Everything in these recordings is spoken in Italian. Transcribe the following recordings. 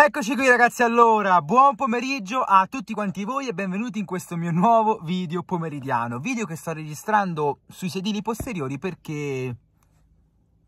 Eccoci qui ragazzi allora, buon pomeriggio a tutti quanti voi e benvenuti in questo mio nuovo video pomeridiano Video che sto registrando sui sedili posteriori perché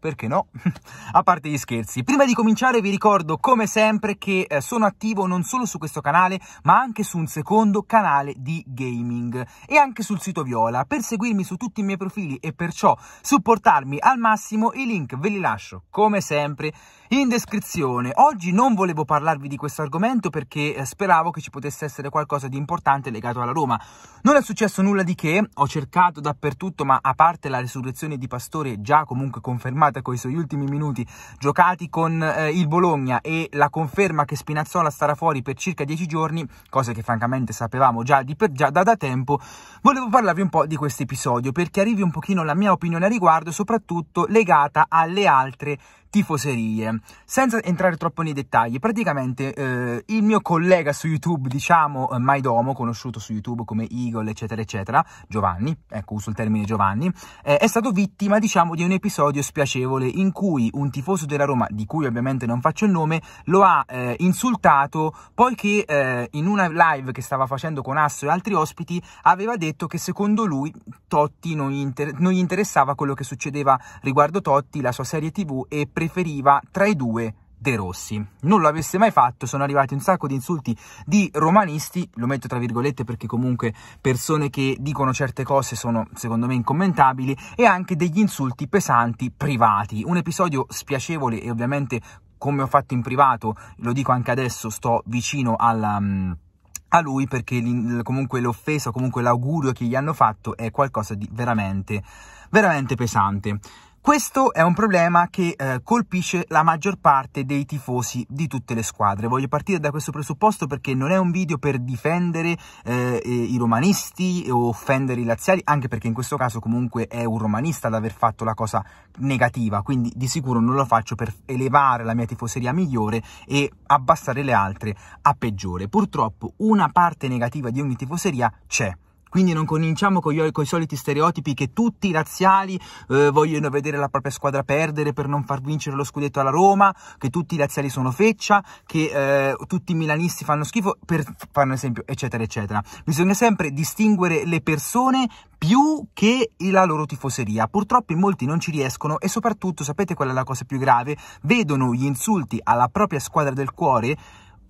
perché no? a parte gli scherzi. Prima di cominciare vi ricordo come sempre che eh, sono attivo non solo su questo canale ma anche su un secondo canale di gaming e anche sul sito Viola. Per seguirmi su tutti i miei profili e perciò supportarmi al massimo i link ve li lascio come sempre in descrizione. Oggi non volevo parlarvi di questo argomento perché eh, speravo che ci potesse essere qualcosa di importante legato alla Roma. Non è successo nulla di che, ho cercato dappertutto, ma a parte la resurrezione di Pastore già comunque confermata con i suoi ultimi minuti giocati con eh, il Bologna e la conferma che Spinazzola starà fuori per circa dieci giorni, cosa che francamente sapevamo già, di per, già da, da tempo, volevo parlarvi un po' di questo episodio per chiarirvi un pochino la mia opinione a riguardo, soprattutto legata alle altre tifoserie. Senza entrare troppo nei dettagli, praticamente eh, il mio collega su YouTube, diciamo eh, Maidomo, conosciuto su YouTube come Eagle, eccetera, eccetera, Giovanni, ecco uso il termine Giovanni, eh, è stato vittima, diciamo, di un episodio spiacevole in cui un tifoso della Roma, di cui ovviamente non faccio il nome, lo ha eh, insultato poiché eh, in una live che stava facendo con Asso e altri ospiti aveva detto che secondo lui Totti non gli, inter non gli interessava quello che succedeva riguardo Totti, la sua serie TV e preferiva tra i due De Rossi. Non lo avesse mai fatto, sono arrivati un sacco di insulti di romanisti, lo metto tra virgolette perché comunque persone che dicono certe cose sono secondo me incommentabili, e anche degli insulti pesanti privati. Un episodio spiacevole e ovviamente come ho fatto in privato, lo dico anche adesso, sto vicino alla... Um, mm, a lui perché comunque l'offesa, comunque l'augurio che gli hanno fatto è qualcosa di veramente, veramente pesante. Questo è un problema che eh, colpisce la maggior parte dei tifosi di tutte le squadre. Voglio partire da questo presupposto perché non è un video per difendere eh, i romanisti o offendere i laziali, anche perché in questo caso comunque è un romanista ad aver fatto la cosa negativa, quindi di sicuro non lo faccio per elevare la mia tifoseria migliore e abbassare le altre a peggiore. Purtroppo una parte negativa di ogni tifoseria c'è. Quindi non cominciamo con i soliti stereotipi che tutti i razziali eh, vogliono vedere la propria squadra perdere per non far vincere lo scudetto alla Roma, che tutti i razziali sono feccia, che eh, tutti i milanisti fanno schifo, per fare un esempio, eccetera, eccetera. Bisogna sempre distinguere le persone più che la loro tifoseria. Purtroppo in molti non ci riescono e soprattutto, sapete qual è la cosa più grave? Vedono gli insulti alla propria squadra del cuore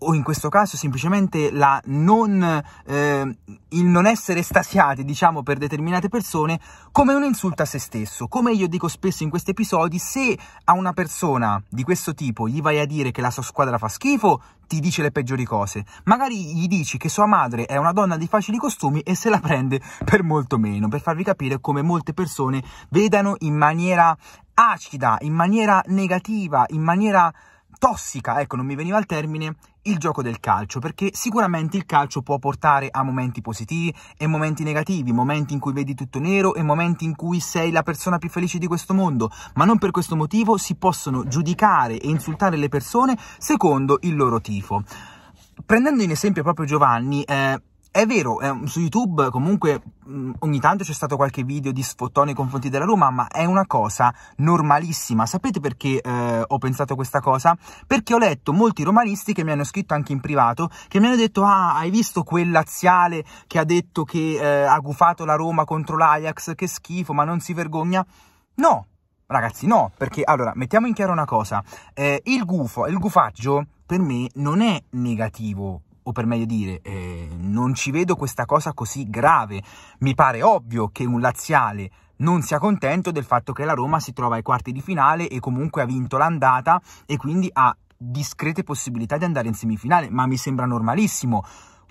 o in questo caso semplicemente la non, eh, il non essere estasiati, diciamo, per determinate persone, come un insulto a se stesso. Come io dico spesso in questi episodi, se a una persona di questo tipo gli vai a dire che la sua squadra fa schifo, ti dice le peggiori cose. Magari gli dici che sua madre è una donna di facili costumi e se la prende per molto meno, per farvi capire come molte persone vedano in maniera acida, in maniera negativa, in maniera tossica, ecco, non mi veniva il termine, il gioco del calcio, perché sicuramente il calcio può portare a momenti positivi e momenti negativi, momenti in cui vedi tutto nero e momenti in cui sei la persona più felice di questo mondo, ma non per questo motivo si possono giudicare e insultare le persone secondo il loro tifo. Prendendo in esempio proprio Giovanni, eh, è vero, eh, su YouTube comunque mh, ogni tanto c'è stato qualche video di sfottone nei confronti della Roma, ma è una cosa normalissima. Sapete perché eh, ho pensato questa cosa? Perché ho letto molti romanisti che mi hanno scritto anche in privato, che mi hanno detto ah, hai visto quel laziale che ha detto che eh, ha gufato la Roma contro l'Ajax, che schifo, ma non si vergogna? No, ragazzi, no, perché allora, mettiamo in chiaro una cosa, eh, il gufo, il gufaggio per me non è negativo, o per meglio dire, eh, non ci vedo questa cosa così grave. Mi pare ovvio che un laziale non sia contento del fatto che la Roma si trova ai quarti di finale e comunque ha vinto l'andata e quindi ha discrete possibilità di andare in semifinale, ma mi sembra normalissimo.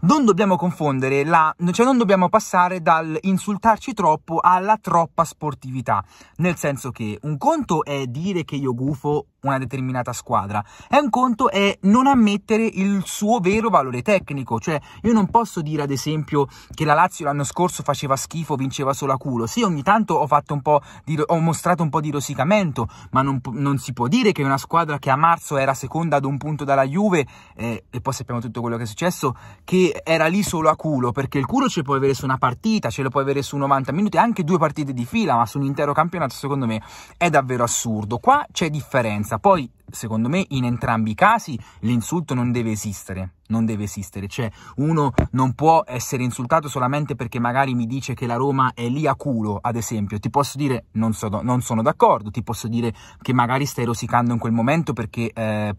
Non dobbiamo confondere, la, cioè non dobbiamo passare dal insultarci troppo alla troppa sportività, nel senso che un conto è dire che io gufo una determinata squadra. È un conto è non ammettere il suo vero valore tecnico, cioè io non posso dire ad esempio che la Lazio l'anno scorso faceva schifo, vinceva solo a culo. Sì, ogni tanto ho fatto un po' di, ho mostrato un po' di rosicamento, ma non, non, si può dire che una squadra che a marzo era seconda ad un punto dalla Juve eh, e poi sappiamo tutto quello che è successo che era lì solo a culo, perché il culo ce lo puoi avere su una partita, ce lo puoi avere su 90 minuti, anche due partite di fila, ma su un intero campionato secondo me è davvero assurdo. Qua c'è differenza violenza. Poi, secondo me, in entrambi i casi l'insulto non deve esistere. Non deve esistere, cioè uno non può essere insultato solamente perché magari mi dice che la Roma è lì a culo, ad esempio. Ti posso dire non, so, non sono d'accordo, ti posso dire che magari stai rosicando in quel momento perché eh,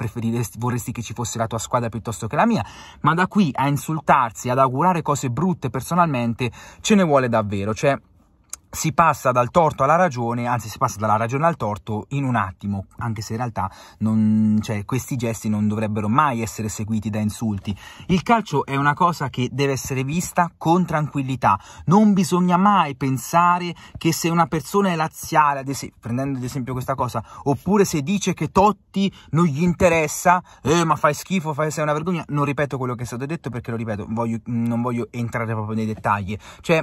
vorresti che ci fosse la tua squadra piuttosto che la mia, ma da qui a insultarsi, ad augurare cose brutte personalmente, ce ne vuole davvero. Cioè, si passa dal torto alla ragione, anzi si passa dalla ragione al torto in un attimo, anche se in realtà non, cioè, questi gesti non dovrebbero mai essere seguiti da insulti. Il calcio è una cosa che deve essere vista con tranquillità, non bisogna mai pensare che se una persona è laziale, ad esempio, prendendo ad esempio questa cosa, oppure se dice che Totti non gli interessa, eh, ma fai schifo, fai, sei una vergogna, non ripeto quello che è stato detto perché lo ripeto, voglio, non voglio entrare proprio nei dettagli, cioè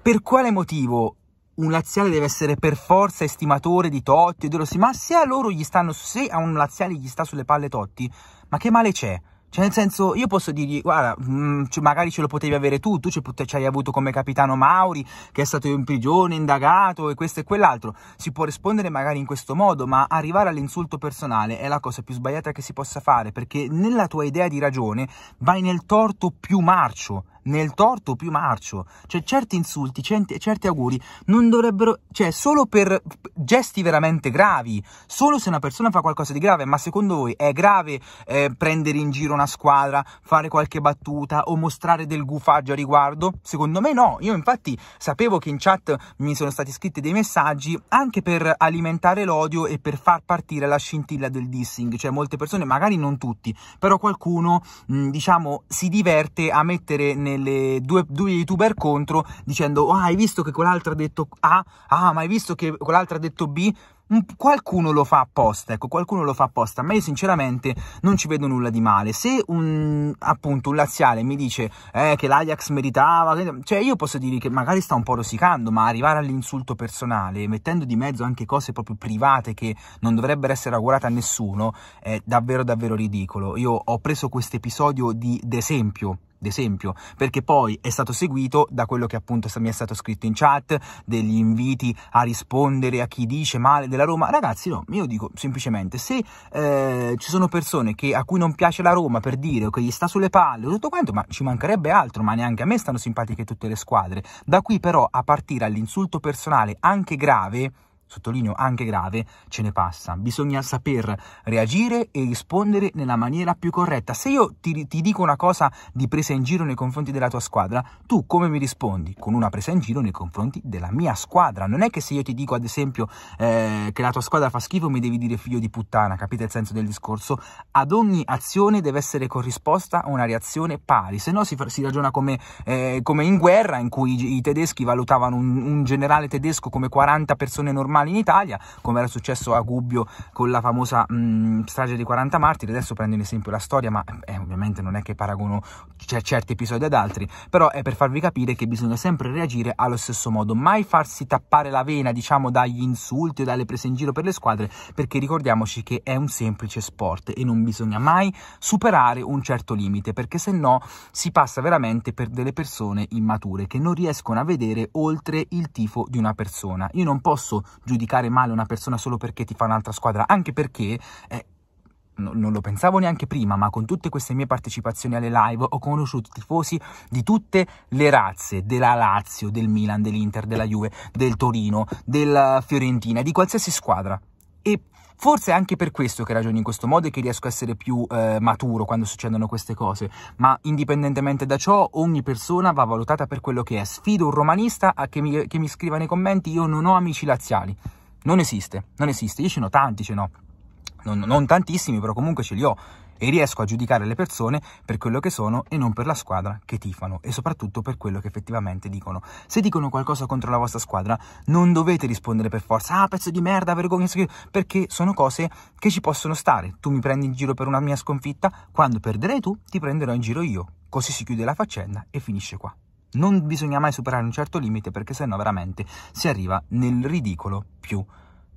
per quale motivo un laziale deve essere per forza estimatore di Totti o di Rossi, ma se a loro gli stanno, se a un laziale gli sta sulle palle Totti, ma che male c'è? Cioè, nel senso, io posso dirgli, guarda, mh, mm, magari ce lo potevi avere tu, tu ci, ci hai avuto come capitano Mauri, che è stato in prigione, indagato, e questo e quell'altro. Si può rispondere magari in questo modo, ma arrivare all'insulto personale è la cosa più sbagliata che si possa fare, perché nella tua idea di ragione vai nel torto più marcio nel torto più marcio. Cioè, certi insulti, certi, certi auguri non dovrebbero. Cioè, solo per gesti veramente gravi. Solo se una persona fa qualcosa di grave. Ma secondo voi è grave eh, prendere in giro una squadra, fare qualche battuta o mostrare del gufaggio a riguardo? Secondo me no. Io, infatti, sapevo che in chat mi sono stati scritti dei messaggi anche per alimentare l'odio e per far partire la scintilla del dissing. Cioè, molte persone, magari non tutti, però qualcuno, mh, diciamo, si diverte a mettere nel le due, due youtuber contro dicendo ah hai visto che quell'altro ha detto A, ah ma hai visto che quell'altro ha detto B, mm, qualcuno lo fa apposta, ecco, qualcuno lo fa apposta, ma io sinceramente non ci vedo nulla di male. Se un, appunto, un laziale mi dice eh, che l'Ajax meritava, cioè io posso dire che magari sta un po' rosicando, ma arrivare all'insulto personale, mettendo di mezzo anche cose proprio private che non dovrebbero essere augurate a nessuno, è davvero davvero ridicolo. Io ho preso questo episodio d'esempio ad esempio, perché poi è stato seguito da quello che appunto mi è stato scritto in chat, degli inviti a rispondere a chi dice male della Roma. Ragazzi, no, io dico semplicemente, se eh, ci sono persone che, a cui non piace la Roma per dire o che gli sta sulle palle o tutto quanto, ma ci mancherebbe altro, ma neanche a me stanno simpatiche tutte le squadre. Da qui però a partire all'insulto personale anche grave, sottolineo anche grave, ce ne passa. Bisogna saper reagire e rispondere nella maniera più corretta. Se io ti, ti, dico una cosa di presa in giro nei confronti della tua squadra, tu come mi rispondi? Con una presa in giro nei confronti della mia squadra. Non è che se io ti dico ad esempio eh, che la tua squadra fa schifo mi devi dire figlio di puttana, capite il senso del discorso? Ad ogni azione deve essere corrisposta una reazione pari, se no si, si ragiona come, eh, come, in guerra in cui i, i tedeschi valutavano un, un generale tedesco come 40 persone normali normali in Italia, come era successo a Gubbio con la famosa mh, mm, strage dei 40 martiri, adesso prendo in esempio la storia, ma eh, eh ovviamente non è che paragono certi episodi ad altri, però è per farvi capire che bisogna sempre reagire allo stesso modo, mai farsi tappare la vena, diciamo, dagli insulti o dalle prese in giro per le squadre, perché ricordiamoci che è un semplice sport e non bisogna mai superare un certo limite, perché se no si passa veramente per delle persone immature che non riescono a vedere oltre il tifo di una persona. Io non posso giudicare male una persona solo perché ti fa un'altra squadra, anche perché eh, non lo pensavo neanche prima, ma con tutte queste mie partecipazioni alle live ho conosciuto tifosi di tutte le razze, della Lazio, del Milan, dell'Inter, della Juve, del Torino, della Fiorentina, di qualsiasi squadra e Forse è anche per questo che ragiono in questo modo e che riesco a essere più eh, maturo quando succedono queste cose, ma indipendentemente da ciò ogni persona va valutata per quello che è. Sfido un romanista a che mi, che mi scriva nei commenti io non ho amici laziali. Non esiste, non esiste. Io ce ne ho tanti, ce ne Non, non tantissimi, però comunque ce li ho e riesco a giudicare le persone per quello che sono e non per la squadra che tifano e soprattutto per quello che effettivamente dicono. Se dicono qualcosa contro la vostra squadra, non dovete rispondere per forza, ah pezzo di merda, vergogna, perché sono cose che ci possono stare. Tu mi prendi in giro per una mia sconfitta, quando perderai tu ti prenderò in giro io. Così si chiude la faccenda e finisce qua. Non bisogna mai superare un certo limite perché sennò veramente si arriva nel ridicolo più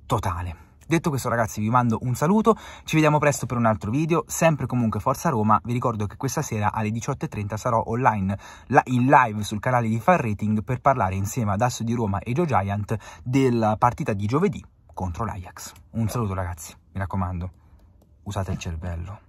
totale. Detto questo ragazzi vi mando un saluto, ci vediamo presto per un altro video, sempre comunque Forza Roma, vi ricordo che questa sera alle 18.30 sarò online in live sul canale di Far Rating per parlare insieme ad Asso di Roma e Joe Giant della partita di giovedì contro l'Ajax. Un saluto ragazzi, mi raccomando, usate il cervello.